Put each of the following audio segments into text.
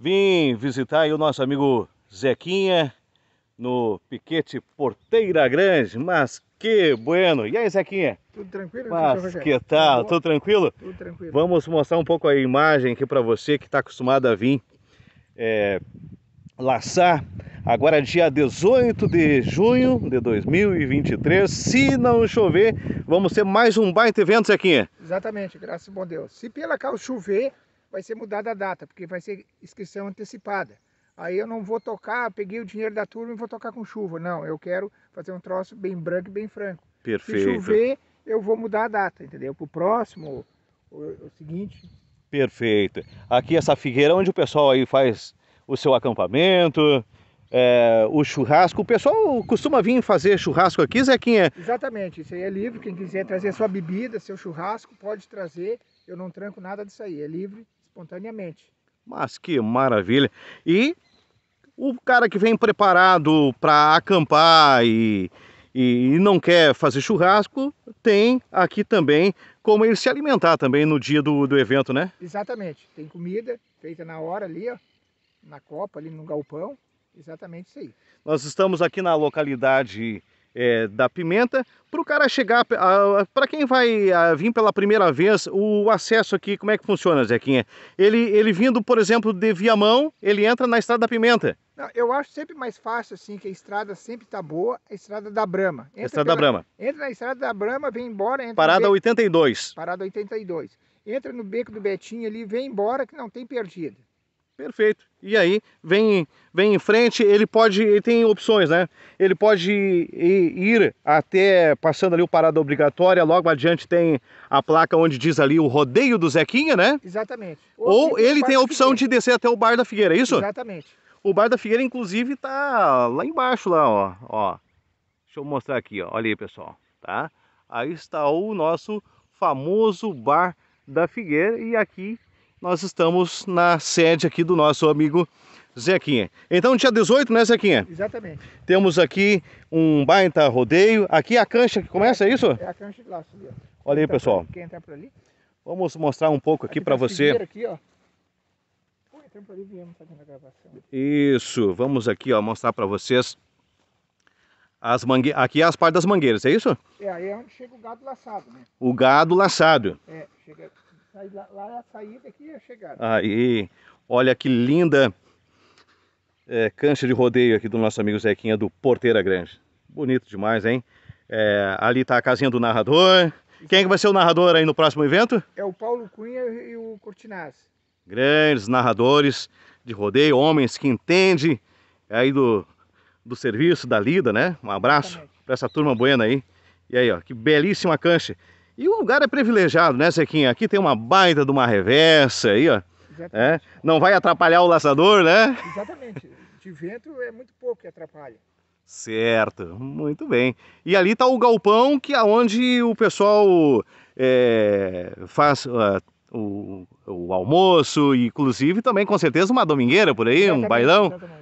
Vim visitar o nosso amigo Zequinha no piquete Porteira Grande, mas que bueno! E aí, Zequinha? Tudo tranquilo? Mas que tal? Tudo tranquilo? Tudo tranquilo. Vamos mostrar um pouco a imagem aqui para você que está acostumado a vir é, laçar. Agora é dia 18 de junho de 2023, se não chover, vamos ter mais um baita evento, Zequinha. Exatamente, graças a bom Deus. Se pela cal chover, vai ser mudada a data, porque vai ser inscrição antecipada. Aí eu não vou tocar, peguei o dinheiro da turma e vou tocar com chuva. Não, eu quero fazer um troço bem branco e bem franco. Perfeito. Se chover, eu vou mudar a data, entendeu? Para o próximo, o seguinte. Perfeito. Aqui essa figueira onde o pessoal aí faz o seu acampamento, é, o churrasco. O pessoal costuma vir fazer churrasco aqui, Zequinha? Exatamente, isso aí é livre. Quem quiser trazer sua bebida, seu churrasco, pode trazer. Eu não tranco nada disso aí, é livre espontaneamente. Mas que maravilha! E o cara que vem preparado para acampar e, e não quer fazer churrasco, tem aqui também como ele se alimentar também no dia do, do evento, né? Exatamente. Tem comida feita na hora ali, ó, na copa, ali no galpão. Exatamente isso aí. Nós estamos aqui na localidade é, da pimenta para o cara chegar para quem vai a, vir pela primeira vez o acesso aqui como é que funciona Zequinha ele ele vindo por exemplo de Viamão ele entra na Estrada da Pimenta Não, eu acho sempre mais fácil assim que a estrada sempre está boa a Estrada da Brama entra Estrada pela, da Brama entra na Estrada da Brama vem embora entra parada beco, 82 parada 82 entra no beco do Betinho ali vem embora que não tem perdida Perfeito. E aí, vem, vem em frente, ele pode, ele tem opções, né? Ele pode ir até, passando ali o parada obrigatória, logo adiante tem a placa onde diz ali o rodeio do Zequinha, né? Exatamente. Ou, Ou ele tem a opção de descer até o Bar da Figueira, é isso? Exatamente. O Bar da Figueira, inclusive, tá lá embaixo, lá, ó. ó. Deixa eu mostrar aqui, ó. Olha aí, pessoal, tá? Aí está o nosso famoso Bar da Figueira e aqui nós estamos na sede aqui do nosso amigo Zequinha. Então, dia 18, né, Zequinha? Exatamente. Temos aqui um baita rodeio. Aqui é a cancha que começa, é isso? É a cancha de laço. Olha, Olha aí, tá pessoal. Quem entra por ali? Vamos mostrar um pouco aqui, aqui para tá você. Aqui, ó. viemos fazendo a gravação. Isso, vamos aqui ó, mostrar para vocês as mangue... Aqui é as partes das mangueiras, é isso? É, aí é onde chega o gado laçado, né? O gado laçado. É, chega Lá é a saída, aqui é a chegada. Aí, olha que linda é, cancha de rodeio aqui do nosso amigo Zequinha do Porteira Grande. Bonito demais, hein? É, ali está a casinha do narrador. Quem é que vai ser o narrador aí no próximo evento? É o Paulo Cunha e o Cortinaz. Grandes narradores de rodeio, homens que entendem aí do, do serviço, da lida, né? Um abraço para essa turma buena aí. E aí, ó, que belíssima cancha. E o lugar é privilegiado, né, Sequinha? Aqui tem uma baita de uma reversa aí, ó. É, não vai atrapalhar o laçador, né? Exatamente. De vento é muito pouco que atrapalha. Certo, muito bem. E ali está o galpão que é onde o pessoal é, faz uh, o, o, almoço, inclusive também com certeza uma domingueira por aí, exatamente, um bailão. Exatamente.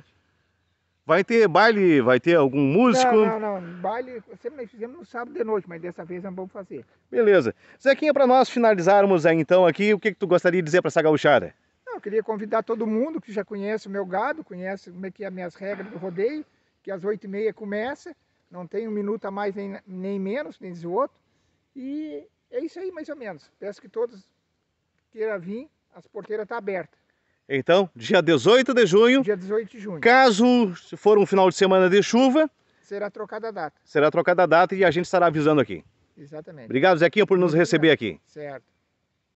Vai ter baile, vai ter algum músico? Não, não, não. Baile, sempre nós fizemos no sábado de noite, mas dessa vez não vamos fazer. Beleza. Zequinha, para nós finalizarmos aí, então aqui, o que, que tu gostaria de dizer para essa gauchada? Não, eu queria convidar todo mundo que já conhece o meu gado, conhece como é que é as minhas regras do rodeio, que às oito e meia começa, não tem um minuto a mais nem, nem menos, nem o outro. E é isso aí, mais ou menos. Peço que todos queiram vir, as porteiras estão tá abertas. Então, dia 18 de junho. Dia 18 de junho. Caso for um final de semana de chuva. Será trocada a data. Será trocada a data e a gente estará avisando aqui. Exatamente. Obrigado, Zequinha, por nos receber aqui. Certo.